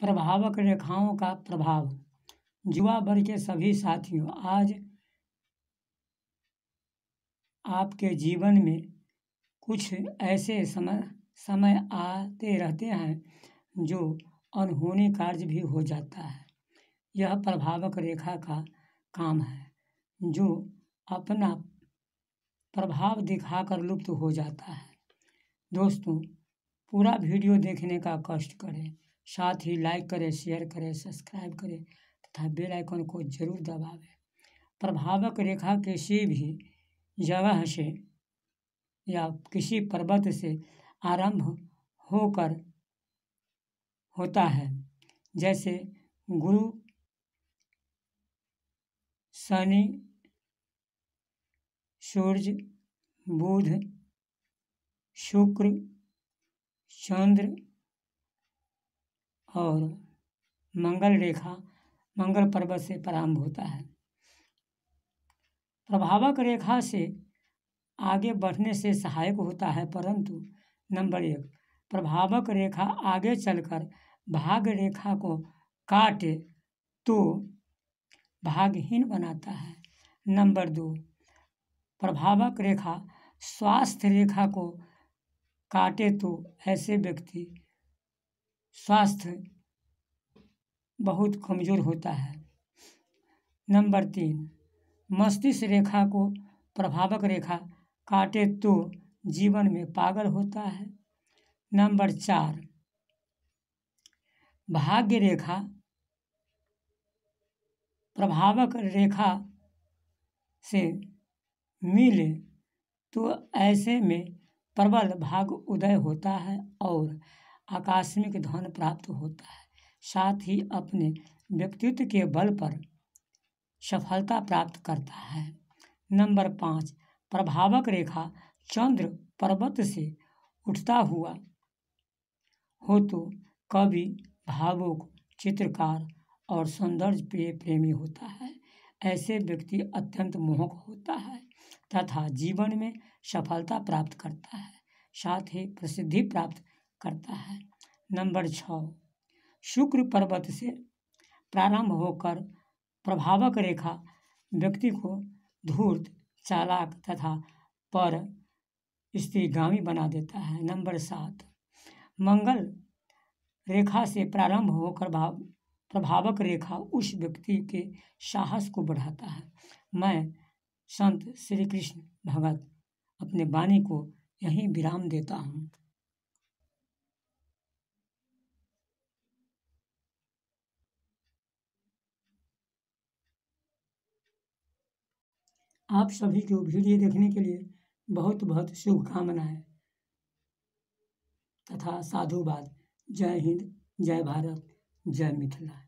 प्रभावक रेखाओं का प्रभाव युवा वर्ग के सभी साथियों आज आपके जीवन में कुछ ऐसे समय समय आते रहते हैं जो अनहोनी कार्य भी हो जाता है यह प्रभावक रेखा का काम है जो अपना प्रभाव दिखाकर लुप्त हो जाता है दोस्तों पूरा वीडियो देखने का कष्ट करें साथ ही लाइक करें शेयर करें सब्सक्राइब करें तथा बेल आइकन को जरूर दबावें प्रभावक रेखा किसी भी जगह से या किसी पर्वत से आरंभ होकर होता है जैसे गुरु शनि सूर्य बुध शुक्र चंद्र और मंगल रेखा मंगल पर्वत से प्रारंभ होता है प्रभावक रेखा से आगे बढ़ने से सहायक होता है परंतु नंबर एक प्रभावक रेखा आगे चलकर भाग रेखा को काटे तो भागहीन बनाता है नंबर दो प्रभावक रेखा स्वास्थ्य रेखा को काटे तो ऐसे व्यक्ति स्वास्थ्य बहुत कमजोर होता है नंबर तीन मस्तिष्क रेखा को प्रभावक रेखा काटे तो जीवन में पागल होता है नंबर चार भाग्य रेखा प्रभावक रेखा से मिले तो ऐसे में प्रबल भाग उदय होता है और आकस्मिक धन प्राप्त होता है साथ ही अपने व्यक्तित्व के बल पर सफलता प्राप्त करता है नंबर पाँच प्रभावक रेखा चंद्र पर्वत से उठता हुआ हो तो कवि भावुक चित्रकार और सौंदर्य प्रिय प्रेमी होता है ऐसे व्यक्ति अत्यंत मोहक होता है तथा जीवन में सफलता प्राप्त करता है साथ ही प्रसिद्धि प्राप्त करता है नंबर छ शुक्र पर्वत से प्रारंभ होकर प्रभावक रेखा व्यक्ति को धूर्त चालाक तथा पर स्त्रीगामी बना देता है नंबर सात मंगल रेखा से प्रारंभ होकर भाव प्रभावक रेखा उस व्यक्ति के साहस को बढ़ाता है मैं संत श्री कृष्ण भगत अपने वाणी को यहीं विराम देता हूँ आप सभी को वीडियो देखने के लिए बहुत बहुत शुभकामनाएं तथा साधुवाद जय हिंद जय भारत जय मिथिला